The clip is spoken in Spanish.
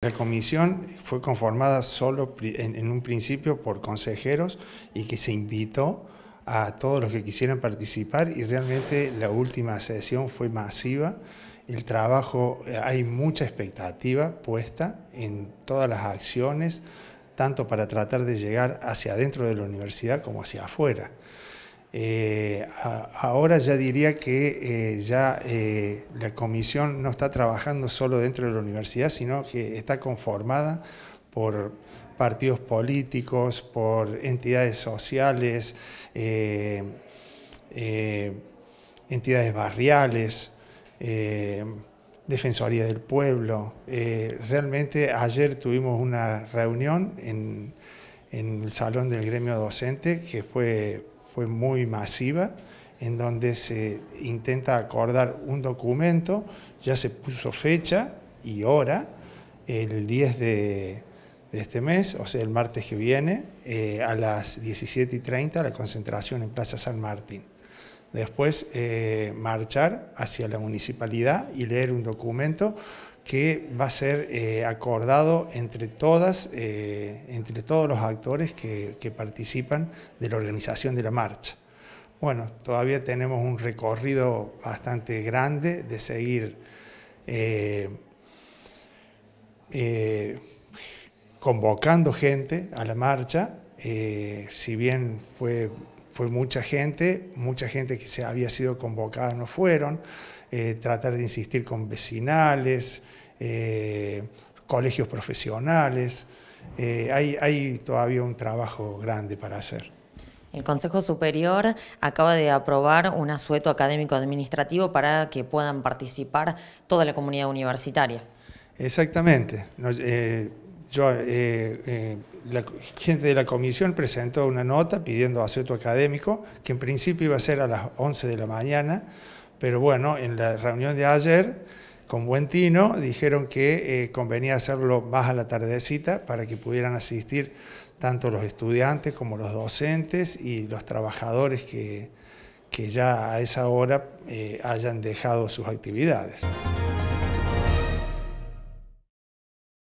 La comisión fue conformada solo en, un principio por consejeros y que se invitó a todos los que quisieran participar y realmente la última sesión fue masiva. El trabajo, eh, hay mucha expectativa puesta en todas las acciones, tanto para tratar de llegar hacia adentro de la universidad como hacia afuera. Eh, ahora ya diría que eh, ya eh, la comisión no está trabajando solo dentro de la universidad, sino que está conformada por partidos políticos, por entidades sociales, entidades barriales, Defensoría del Pueblo. realmente ayer tuvimos una reunión en el salón del gremio docente que fue fue muy masiva, en donde se intenta acordar un documento, ya se puso fecha y hora, el 10 de, este mes, o sea, el martes que viene, eh, a las 17 y 30, la concentración en Plaza San Martín después eh, marchar hacia la municipalidad y leer un documento que va a ser eh, acordado entre, todas, eh, entre todos los actores que, que, participan de la organización de la marcha. Bueno, todavía tenemos un recorrido bastante grande de seguir convocando gente a la marcha, si bien fue fue mucha gente, mucha gente que se había sido convocada no fueron, eh, tratar de insistir con vecinales, eh, colegios profesionales, eh, hay, todavía un trabajo grande para hacer. El Consejo Superior acaba de aprobar un asueto académico administrativo para que puedan participar toda la comunidad universitaria. Exactamente. Eh, eh, la gente de la comisión presentó una nota pidiendo acierto académico, que en principio iba a ser a las 11 de la mañana, pero bueno, en la reunión de ayer, con Buentino, dijeron que eh, convenía hacerlo más a la tardecita para que pudieran asistir tanto los estudiantes como los docentes y los trabajadores que ya a esa hora hayan dejado sus actividades.